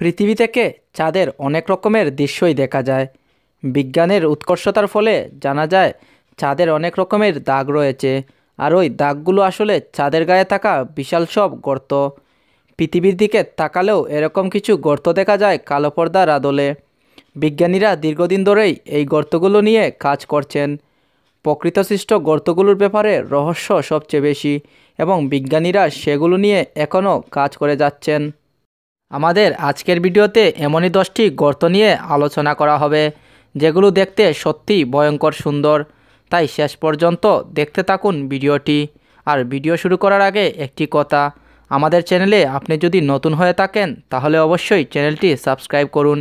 পৃথিবী থেকে চাঁদের অনেক রকমের দৃশ্যই দেখা যায় বিজ্ঞানের উৎকর্ষতার ফলে জানা যায় চাঁদের অনেক রকমের দাগ রয়েছে আর ওই দাগগুলো আসলে চাঁদের গায়ে থাকা বিশাল সব গর্ত পৃথিবীর দিকে তাকালেও এরকম কিছু গর্ত দেখা যায় কালো পর্দার আদলে বিজ্ঞানীরা দীর্ঘদিন ধরেই এই গর্তগুলো নিয়ে কাজ করছেন প্রকৃতসৃষ্ট গর্তগুলোর ব্যাপারে রহস্য সবচেয়ে বেশি এবং বিজ্ঞানীরা সেগুলো নিয়ে এখনও কাজ করে যাচ্ছেন আমাদের আজকের ভিডিওতে এমনই দশটি গর্ত নিয়ে আলোচনা করা হবে যেগুলো দেখতে সত্যি ভয়ঙ্কর সুন্দর তাই শেষ পর্যন্ত দেখতে থাকুন ভিডিওটি আর ভিডিও শুরু করার আগে একটি কথা আমাদের চ্যানেলে আপনি যদি নতুন হয়ে থাকেন তাহলে অবশ্যই চ্যানেলটি সাবস্ক্রাইব করুন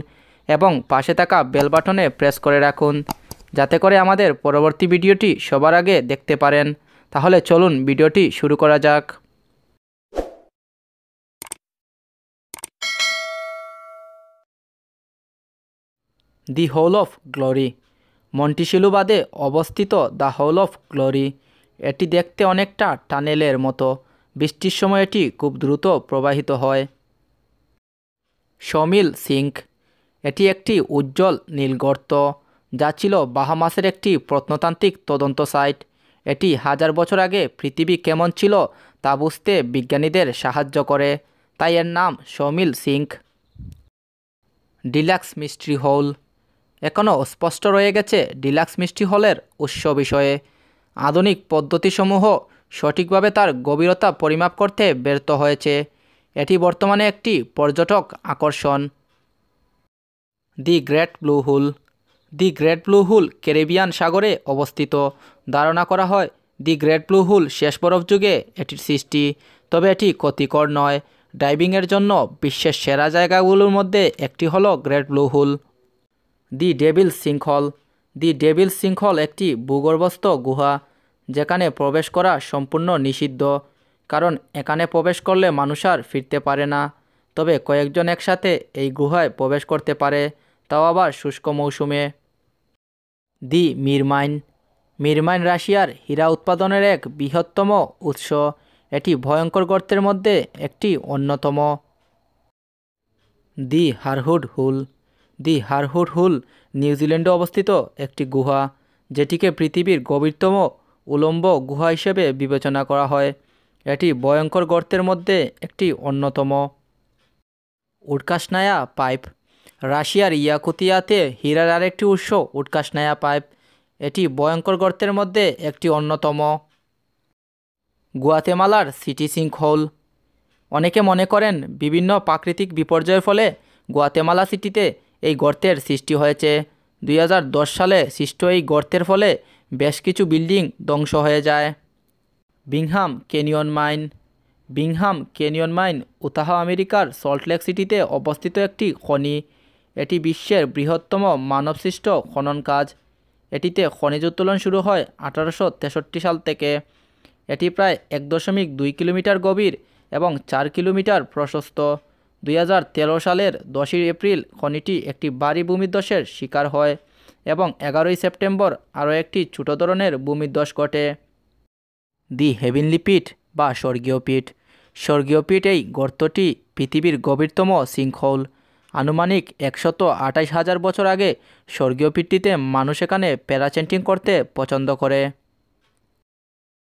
এবং পাশে থাকা বেল বাটনে প্রেস করে রাখুন যাতে করে আমাদের পরবর্তী ভিডিওটি সবার আগে দেখতে পারেন তাহলে চলুন ভিডিওটি শুরু করা যাক the hole of glory Monticello বাদে অবস্থিত দ্য হোল অফ গ্লোরি এটি দেখতে অনেকটা টানেলের মতো বৃষ্টির সময় এটি খুব দ্রুত প্রবাহিত হয় সমিল সিঙ্ক এটি একটি উজ্জ্বল নীলগর্ত যা ছিল বাহামাসের একটি প্রত্নতান্ত্রিক তদন্ত সাইট এটি হাজার বছর আগে পৃথিবী কেমন ছিল তা বুঝতে বিজ্ঞানীদের সাহায্য করে তাই এর নাম সমিল সিঙ্ক ডিলাক্স মিস্ট্রি হোল এখনও স্পষ্ট রয়ে গেছে ডিলাক্স মিষ্টি হলের উৎস বিষয়ে আধুনিক পদ্ধতিসমূহ সঠিকভাবে তার গভীরতা পরিমাপ করতে ব্যর্থ হয়েছে এটি বর্তমানে একটি পর্যটক আকর্ষণ দি great blue hole the great blue hole Caribbean সাগরে অবস্থিত ধারণা করা হয় দি গ্রেট ব্লু হুল শেষ বরফ যুগে এটির সৃষ্টি তবে এটি ক্ষতিকর নয় ডাইভিংয়ের জন্য বিশ্বের সেরা জায়গাগুলোর মধ্যে একটি হলো great blue hole the devil sinkhole the devil sinkhole একটি ভূগর্ভস্থ গুহা যেখানে প্রবেশ করা সম্পূর্ণ নিষিদ্ধ কারণ এখানে প্রবেশ করলে মানুষ আর ফিরতে পারে না তবে কয়েকজন একসাথে এই গুহায় প্রবেশ করতে পারে তাও আবার শুষ্ক মৌসুমে দি মিরমাইন মিরমাইন রাশিয়ার হীরা উৎপাদনের এক বৃহত্তম উৎস এটি ভয়ঙ্কর গর্তের মধ্যে একটি অন্যতম দি হারহুড হুল দি হারহুড হুল নিউজিল্যান্ডে অবস্থিত একটি গুহা যেটিকে পৃথিবীর গভীরতম উলম্ব গুহা হিসেবে বিবেচনা করা হয় এটি ভয়ঙ্কর গর্তের মধ্যে একটি অন্যতম উটকাশনায়া পাইপ রাশিয়ার ইয়াকুতিয়াতে হীরার আরেকটি উৎস উটকাশনায়া পাইপ এটি ভয়ঙ্কর গর্তের মধ্যে একটি অন্যতম গুয়াতেমালার সিটি সিঙ্ক হোল অনেকে মনে করেন বিভিন্ন প্রাকৃতিক বিপর্যয়ের ফলে গুয়াতেমালা সিটিতে এই গর্তের সৃষ্টি হয়েছে দুই সালে সৃষ্ট এই গর্তের ফলে বেশ কিছু বিল্ডিং ধ্বংস হয়ে যায় Bingham Canyon Mine Bingham Canyon Mine Utah আমেরিকার সল্টলেক সিটিতে অবস্থিত একটি খনি এটি বিশ্বের বৃহত্তম মানবসৃষ্ট খনন কাজ এটিতে খনিজ উত্তোলন শুরু হয় আঠারোশো সাল থেকে এটি প্রায় এক দশমিক দুই কিলোমিটার গভীর এবং চার কিলোমিটার প্রশস্ত দুই সালের দশই এপ্রিল খনিটি একটি বাড়ি ভূমিধ্বসের শিকার হয় এবং এগারোই সেপ্টেম্বর আরও একটি ছোট ধরনের ভূমিধ্বস ঘটে দি হেভিনলি পিঠ বা স্বর্গীয় পিঠ স্বর্গীয় পিঠ এই গর্তটি পৃথিবীর গভীরতম সিংহল আনুমানিক একশত আঠাইশ হাজার বছর আগে স্বর্গীয় পিঠটিতে মানুষ এখানে প্যারাচেন্টিং করতে পছন্দ করে